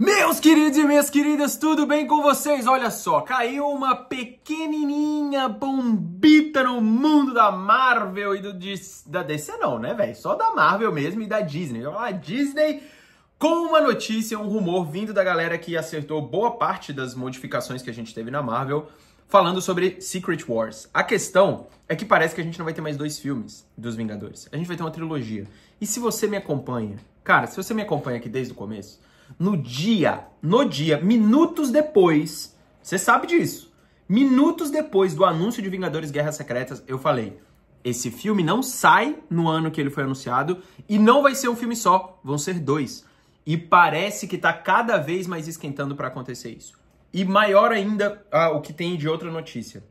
Meus queridos e minhas queridas, tudo bem com vocês? Olha só, caiu uma pequenininha bombita no mundo da Marvel e do da DC não, né, velho? Só da Marvel mesmo e da Disney. A Disney com uma notícia, um rumor vindo da galera que acertou boa parte das modificações que a gente teve na Marvel, falando sobre Secret Wars. A questão é que parece que a gente não vai ter mais dois filmes dos Vingadores. A gente vai ter uma trilogia. E se você me acompanha, cara, se você me acompanha aqui desde o começo, no dia, no dia, minutos depois, você sabe disso. Minutos depois do anúncio de Vingadores Guerras Secretas, eu falei: esse filme não sai no ano que ele foi anunciado e não vai ser um filme só, vão ser dois. E parece que tá cada vez mais esquentando para acontecer isso. E maior ainda ah, o que tem de outra notícia.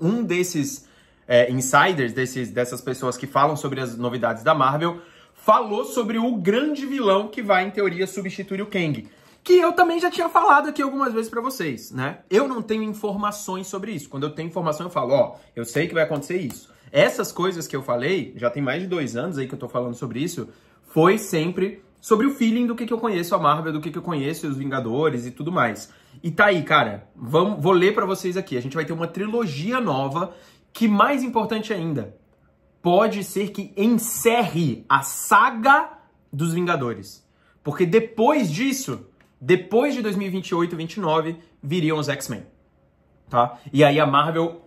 Um desses é, insiders, desses, dessas pessoas que falam sobre as novidades da Marvel, falou sobre o grande vilão que vai, em teoria, substituir o Kang. Que eu também já tinha falado aqui algumas vezes para vocês, né? Eu não tenho informações sobre isso. Quando eu tenho informação, eu falo, ó, eu sei que vai acontecer isso. Essas coisas que eu falei, já tem mais de dois anos aí que eu tô falando sobre isso, foi sempre sobre o feeling do que, que eu conheço a Marvel, do que, que eu conheço os Vingadores e tudo mais. E tá aí, cara, vamos, vou ler para vocês aqui. A gente vai ter uma trilogia nova, que mais importante ainda, pode ser que encerre a saga dos Vingadores. Porque depois disso, depois de 2028 e 29, viriam os X-Men. Tá? E aí a Marvel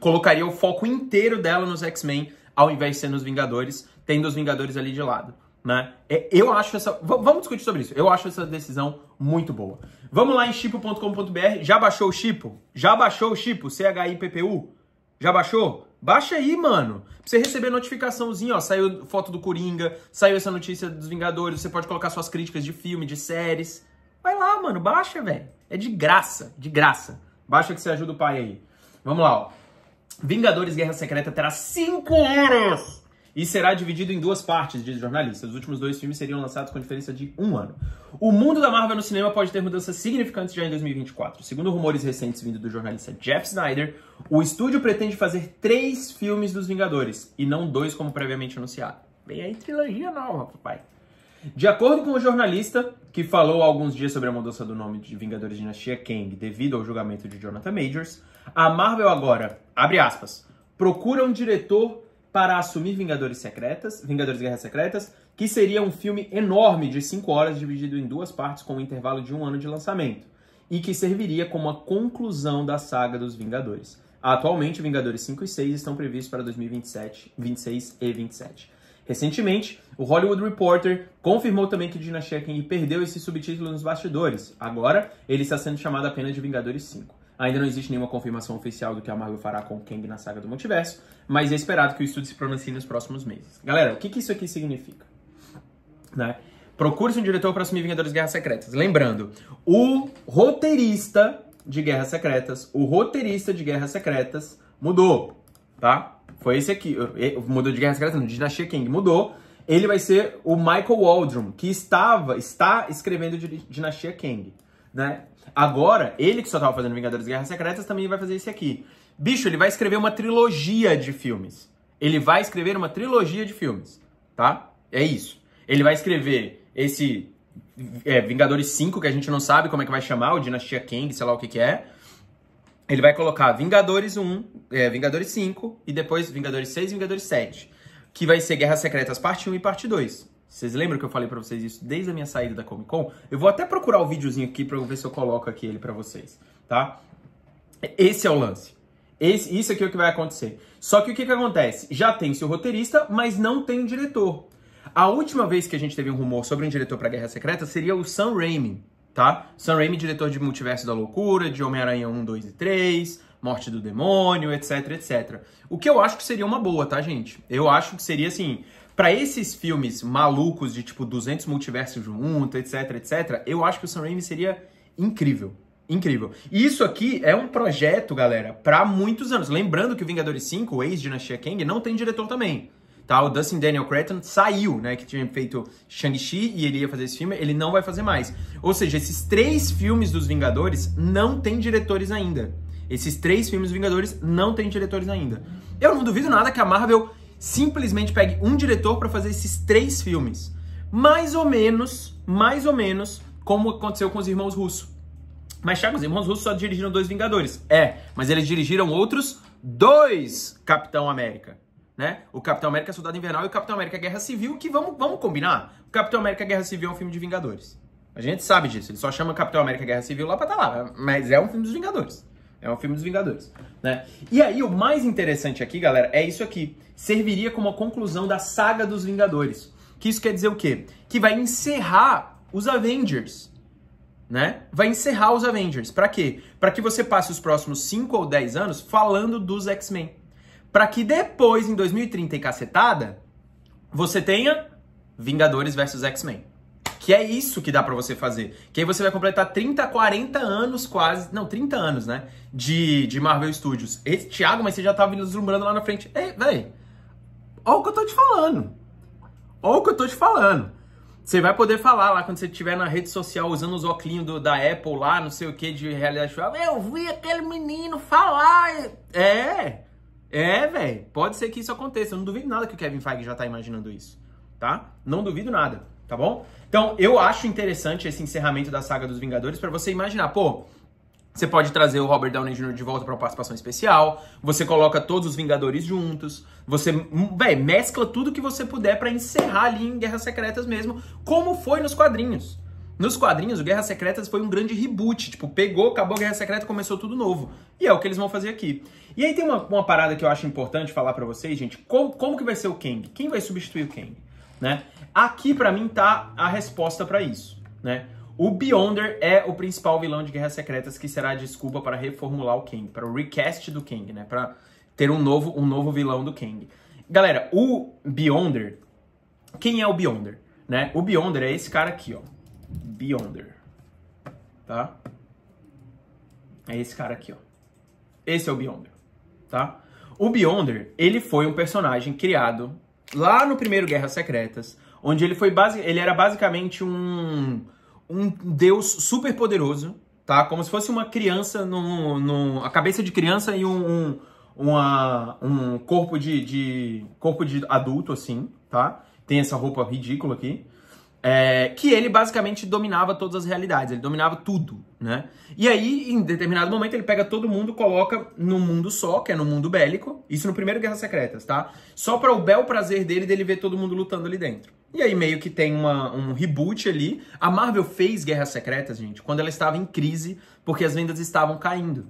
colocaria o foco inteiro dela nos X-Men, ao invés de ser nos Vingadores, tendo os Vingadores ali de lado. Né? É, eu acho essa. vamos discutir sobre isso. Eu acho essa decisão muito boa. Vamos lá em chipo.com.br. Já baixou o Chipo? Já baixou o Chipo? C-H-I-P-P-U? Já baixou? Baixa aí, mano. Pra você receber notificaçãozinha, ó. Saiu foto do Coringa, saiu essa notícia dos Vingadores. Você pode colocar suas críticas de filme, de séries. Vai lá, mano. Baixa, velho. É de graça. De graça. Baixa que você ajuda o pai aí. Vamos lá, ó. Vingadores Guerra Secreta terá 5 horas e será dividido em duas partes, diz o jornalista. Os últimos dois filmes seriam lançados com diferença de um ano. O mundo da Marvel no cinema pode ter mudanças significantes já em 2024. Segundo rumores recentes vindo do jornalista Jeff Snyder, o estúdio pretende fazer três filmes dos Vingadores, e não dois como previamente anunciado. Vem aí trilogia nova, papai. De acordo com o jornalista, que falou há alguns dias sobre a mudança do nome de Vingadores Dinastia Kang devido ao julgamento de Jonathan Majors, a Marvel agora, abre aspas, procura um diretor para assumir Vingadores Secretas, Vingadores Guerras Secretas, que seria um filme enorme de 5 horas dividido em duas partes com um intervalo de um ano de lançamento, e que serviria como a conclusão da saga dos Vingadores. Atualmente, Vingadores 5 e 6 estão previstos para 2027, 26 e 27. Recentemente, o Hollywood Reporter confirmou também que Dina Shekin perdeu esse subtítulo nos bastidores. Agora, ele está sendo chamado apenas de Vingadores 5. Ainda não existe nenhuma confirmação oficial do que a Marvel fará com o Kang na saga do multiverso, mas é esperado que o estudo se pronuncie nos próximos meses. Galera, o que, que isso aqui significa? Né? Procure-se um diretor para assumir Vingadores Guerras Secretas. Lembrando, o roteirista de Guerras Secretas, o roteirista de Guerras Secretas mudou, tá? Foi esse aqui. Mudou de Guerras Secretas, não, de Dinastia Kang. Mudou ele vai ser o Michael Waldron, que estava, está escrevendo Dinastia Kang né? Agora, ele que só tava fazendo Vingadores Guerras Secretas também vai fazer esse aqui. Bicho, ele vai escrever uma trilogia de filmes. Ele vai escrever uma trilogia de filmes, tá? É isso. Ele vai escrever esse é, Vingadores 5, que a gente não sabe como é que vai chamar, o Dinastia Kang, sei lá o que que é. Ele vai colocar Vingadores 1, é, Vingadores 5 e depois Vingadores 6 e Vingadores 7, que vai ser Guerras Secretas parte 1 e parte 2. Vocês lembram que eu falei para vocês isso desde a minha saída da Comic Con? Eu vou até procurar o videozinho aqui para ver se eu coloco aqui ele para vocês, tá? Esse é o lance. Esse, isso aqui é o que vai acontecer. Só que o que, que acontece? Já tem seu roteirista, mas não tem um diretor. A última vez que a gente teve um rumor sobre um diretor para Guerra Secreta seria o Sam Raimi, tá? Sam Raimi, diretor de Multiverso da Loucura, de Homem-Aranha 1, 2 e 3, Morte do Demônio, etc, etc. O que eu acho que seria uma boa, tá, gente? Eu acho que seria assim para esses filmes malucos de tipo 200 multiversos juntos, etc, etc, eu acho que o Sam Raimi seria incrível. Incrível. E isso aqui é um projeto, galera, para muitos anos. Lembrando que o Vingadores 5, o ex-Dinastia Kang, não tem diretor também. Tá, o Dustin Daniel Cretton saiu, né, que tinha feito Shang-Chi e ele ia fazer esse filme, ele não vai fazer mais. Ou seja, esses três filmes dos Vingadores não tem diretores ainda. Esses três filmes dos Vingadores não tem diretores ainda. Eu não duvido nada que a Marvel simplesmente pegue um diretor para fazer esses três filmes. Mais ou menos, mais ou menos, como aconteceu com os irmãos Russo. Mas, Thiago, os irmãos Russo só dirigiram dois Vingadores. É, mas eles dirigiram outros dois Capitão América. Né? O Capitão América é Soldado Invernal e o Capitão América é Guerra Civil, que vamos, vamos combinar. O Capitão América é Guerra Civil é um filme de Vingadores. A gente sabe disso. Ele só chama Capitão América Guerra Civil lá pra tá lá. Mas é um filme dos Vingadores. É um filme dos Vingadores, né? E aí, o mais interessante aqui, galera, é isso aqui. Serviria como a conclusão da saga dos Vingadores. Que isso quer dizer o quê? Que vai encerrar os Avengers, né? Vai encerrar os Avengers. Para quê? Para que você passe os próximos 5 ou 10 anos falando dos X-Men. Para que depois, em 2030 e cacetada, você tenha Vingadores versus X-Men que é isso que dá para você fazer. Que aí você vai completar 30, 40 anos quase, não, 30 anos, né, de, de Marvel Studios. Esse, Thiago, mas você já tava tá deslumbrando lá na frente. Ei, véi, olha o que eu tô te falando. Olha o que eu tô te falando. Você vai poder falar lá quando você estiver na rede social usando os óculos do, da Apple lá, não sei o que, de realidade virtual. Eu vi aquele menino falar. É, é, velho. Pode ser que isso aconteça. Eu não duvido nada que o Kevin Feige já tá imaginando isso, tá? Não duvido nada tá bom? Então, eu acho interessante esse encerramento da saga dos Vingadores para você imaginar, pô, você pode trazer o Robert Downey Jr. de volta para uma participação especial, você coloca todos os Vingadores juntos, você, hum, véi, mescla tudo que você puder para encerrar ali em Guerras Secretas mesmo, como foi nos quadrinhos. Nos quadrinhos, o Guerras Secretas foi um grande reboot. Tipo, pegou, acabou a Guerra Secreta começou tudo novo. E é o que eles vão fazer aqui. E aí tem uma, uma parada que eu acho importante falar para vocês, gente. Como, como que vai ser o Kang? Quem vai substituir o Kang? né? Aqui para mim tá a resposta para isso, né? O Beyonder é o principal vilão de Guerras Secretas que será a desculpa para reformular o Kang, para o recast do Kang, né? Para ter um novo, um novo vilão do Kang. Galera, o Beyonder, quem é o Beyonder, né? O Beyonder é esse cara aqui, ó. Beyonder. Tá? É esse cara aqui, ó. Esse é o Beyonder, tá? O Beyonder, ele foi um personagem criado lá no primeiro Guerras Secretas, onde ele foi base, ele era basicamente um um deus super poderoso, tá? Como se fosse uma criança no, no a cabeça de criança e um, um uma, um corpo de, de corpo de adulto assim, tá? Tem essa roupa ridícula aqui. É, que ele basicamente dominava todas as realidades, ele dominava tudo, né? E aí, em determinado momento, ele pega todo mundo, coloca num mundo só, que é no mundo bélico, isso no primeiro Guerras Secretas, tá? Só para o bel prazer dele, dele ver todo mundo lutando ali dentro. E aí meio que tem uma, um reboot ali. A Marvel fez Guerras Secretas, gente, quando ela estava em crise, porque as vendas estavam caindo.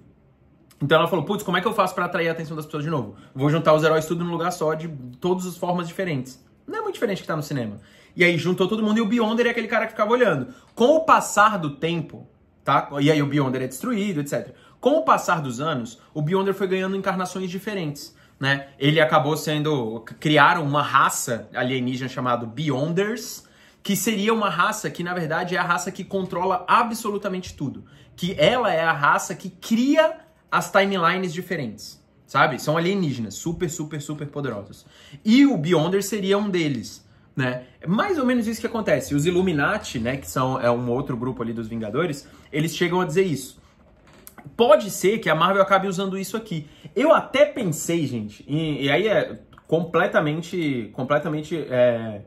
Então ela falou, putz, como é que eu faço para atrair a atenção das pessoas de novo? Vou juntar os heróis tudo num lugar só, de todas as formas diferentes. Não é muito diferente que tá no cinema. E aí juntou todo mundo e o Beyonder é aquele cara que ficava olhando. Com o passar do tempo, tá? E aí o Beyonder é destruído, etc. Com o passar dos anos, o Beyonder foi ganhando encarnações diferentes. Né? Ele acabou sendo. criaram uma raça alienígena chamada Beyonders, que seria uma raça que, na verdade, é a raça que controla absolutamente tudo. Que ela é a raça que cria as timelines diferentes, sabe? São alienígenas, super, super, super poderosos. E o Beyonder seria um deles né? É mais ou menos isso que acontece. Os Illuminati, né, que são é um outro grupo ali dos Vingadores, eles chegam a dizer isso. Pode ser que a Marvel acabe usando isso aqui. Eu até pensei, gente, e, e aí é completamente, completamente é,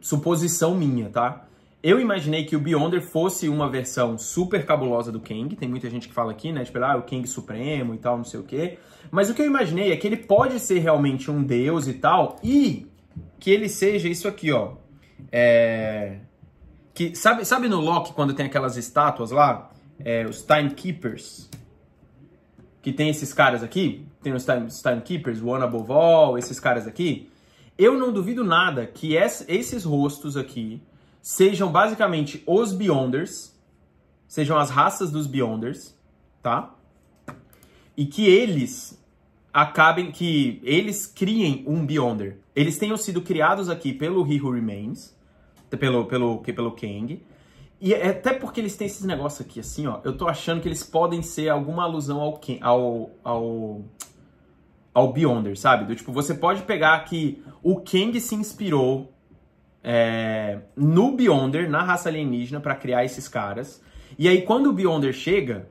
suposição minha, tá? Eu imaginei que o Beyonder fosse uma versão super cabulosa do Kang. Tem muita gente que fala aqui, né? Tipo, ah, o Kang Supremo e tal, não sei o quê. Mas o que eu imaginei é que ele pode ser realmente um deus e tal. E que ele seja isso aqui, ó. É, que sabe, sabe no Loki quando tem aquelas estátuas lá, é, os Timekeepers, que tem esses caras aqui, tem os time, Timekeepers, o One Above All, esses caras aqui. Eu não duvido nada que es, esses rostos aqui sejam basicamente os Beyonders, sejam as raças dos Beyonders, tá? E que eles acabem que eles criem um Beyonder. Eles tenham sido criados aqui pelo He Who Remains, pelo pelo pelo Kang. E é até porque eles têm esses negócios aqui assim, ó, eu tô achando que eles podem ser alguma alusão ao ao ao ao Beyonder, sabe? Do tipo, você pode pegar que o Kang se inspirou é, no Beyonder, na raça alienígena para criar esses caras. E aí quando o Beyonder chega,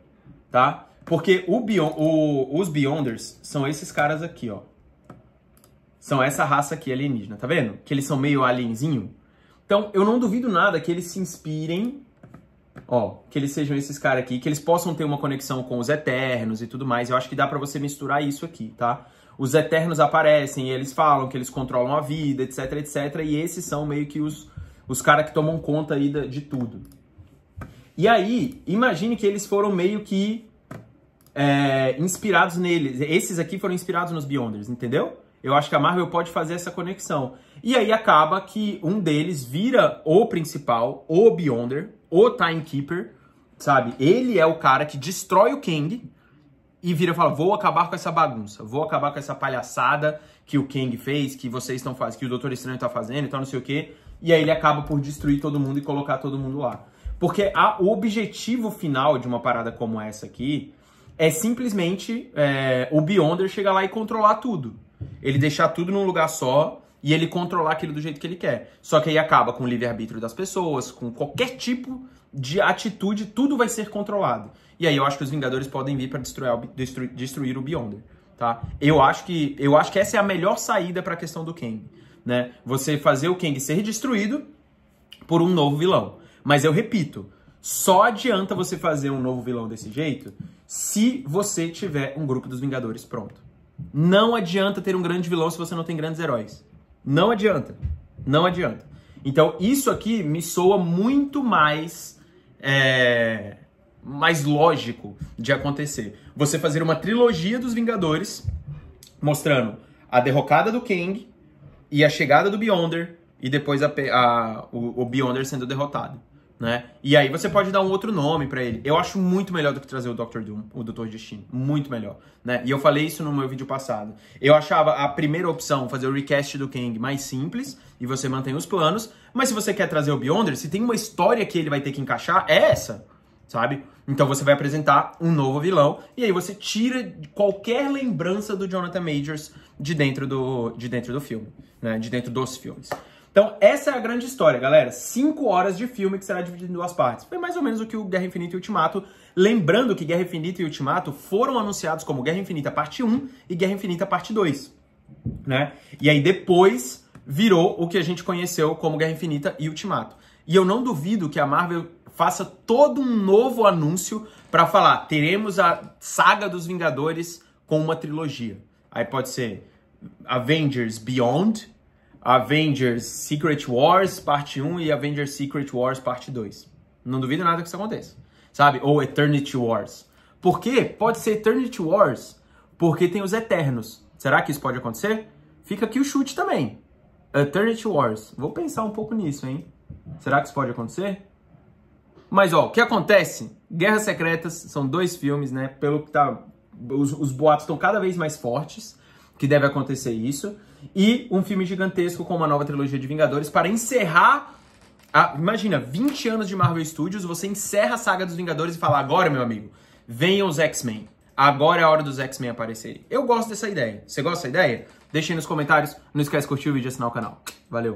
tá? Porque o Beyond, o, os Beyonders são esses caras aqui, ó. São essa raça aqui alienígena, tá vendo? Que eles são meio alienzinho. Então, eu não duvido nada que eles se inspirem, ó, que eles sejam esses caras aqui, que eles possam ter uma conexão com os Eternos e tudo mais. Eu acho que dá para você misturar isso aqui, tá? Os Eternos aparecem, eles falam que eles controlam a vida, etc, etc. E esses são meio que os, os caras que tomam conta aí de, de tudo. E aí, imagine que eles foram meio que é, inspirados neles. Esses aqui foram inspirados nos Beyonders, entendeu? Eu acho que a Marvel pode fazer essa conexão. E aí acaba que um deles vira o principal, o Beyonder, o Timekeeper, sabe? Ele é o cara que destrói o Kang e vira e fala: "Vou acabar com essa bagunça, vou acabar com essa palhaçada que o Kang fez, que vocês estão fazendo, que o Doutor Estranho tá fazendo, então não sei o quê". E aí ele acaba por destruir todo mundo e colocar todo mundo lá. Porque a, o objetivo final de uma parada como essa aqui é simplesmente é, o Beyonder chegar lá e controlar tudo. Ele deixar tudo num lugar só e ele controlar aquilo do jeito que ele quer. Só que aí acaba com o livre-arbítrio das pessoas, com qualquer tipo de atitude, tudo vai ser controlado. E aí eu acho que os Vingadores podem vir para destruir, destruir, destruir o Beyonder, tá? Eu acho que eu acho que essa é a melhor saída para a questão do Kang, né? Você fazer o Kang ser destruído por um novo vilão. Mas eu repito, só adianta você fazer um novo vilão desse jeito se você tiver um grupo dos Vingadores pronto. Não adianta ter um grande vilão se você não tem grandes heróis. Não adianta. Não adianta. Então, isso aqui me soa muito mais. É, mais lógico de acontecer. Você fazer uma trilogia dos Vingadores mostrando a derrocada do Kang e a chegada do Beyonder e depois a, a, o, o Beyonder sendo derrotado né? E aí você pode dar um outro nome para ele. Eu acho muito melhor do que trazer o Dr. Doom, o Dr. Destino, muito melhor, né? E eu falei isso no meu vídeo passado. Eu achava a primeira opção fazer o recast do Kang mais simples e você mantém os planos, mas se você quer trazer o Beyonder, se tem uma história que ele vai ter que encaixar, é essa, sabe? Então você vai apresentar um novo vilão e aí você tira qualquer lembrança do Jonathan Majors de dentro do de dentro do filme, né? De dentro dos filmes. Então, essa é a grande história, galera. Cinco horas de filme que será dividido em duas partes. Foi mais ou menos o que o Guerra Infinita e Ultimato. Lembrando que Guerra Infinita e Ultimato foram anunciados como Guerra Infinita Parte 1 e Guerra Infinita Parte 2. Né? E aí depois virou o que a gente conheceu como Guerra Infinita e Ultimato. E eu não duvido que a Marvel faça todo um novo anúncio para falar: teremos a saga dos Vingadores com uma trilogia. Aí pode ser Avengers Beyond, Avengers Secret Wars parte 1 e Avengers Secret Wars parte 2. Não duvido nada que isso aconteça, sabe? Ou Eternity Wars. Por quê? Pode ser Eternity Wars porque tem os Eternos. Será que isso pode acontecer? Fica aqui o chute também. Eternity Wars. Vou pensar um pouco nisso, hein? Será que isso pode acontecer? Mas, ó, o que acontece? Guerras Secretas são dois filmes, né? Pelo que tá... Os, os boatos estão cada vez mais fortes que deve acontecer isso e um filme gigantesco com uma nova trilogia de Vingadores para encerrar. A, imagina, 20 anos de Marvel Studios, você encerra a saga dos Vingadores e fala: agora, meu amigo, venham os X-Men. Agora é a hora dos X-Men aparecerem. Eu gosto dessa ideia. Você gosta dessa ideia? Deixe aí nos comentários. Não esquece de curtir o vídeo e assinar o canal. Valeu!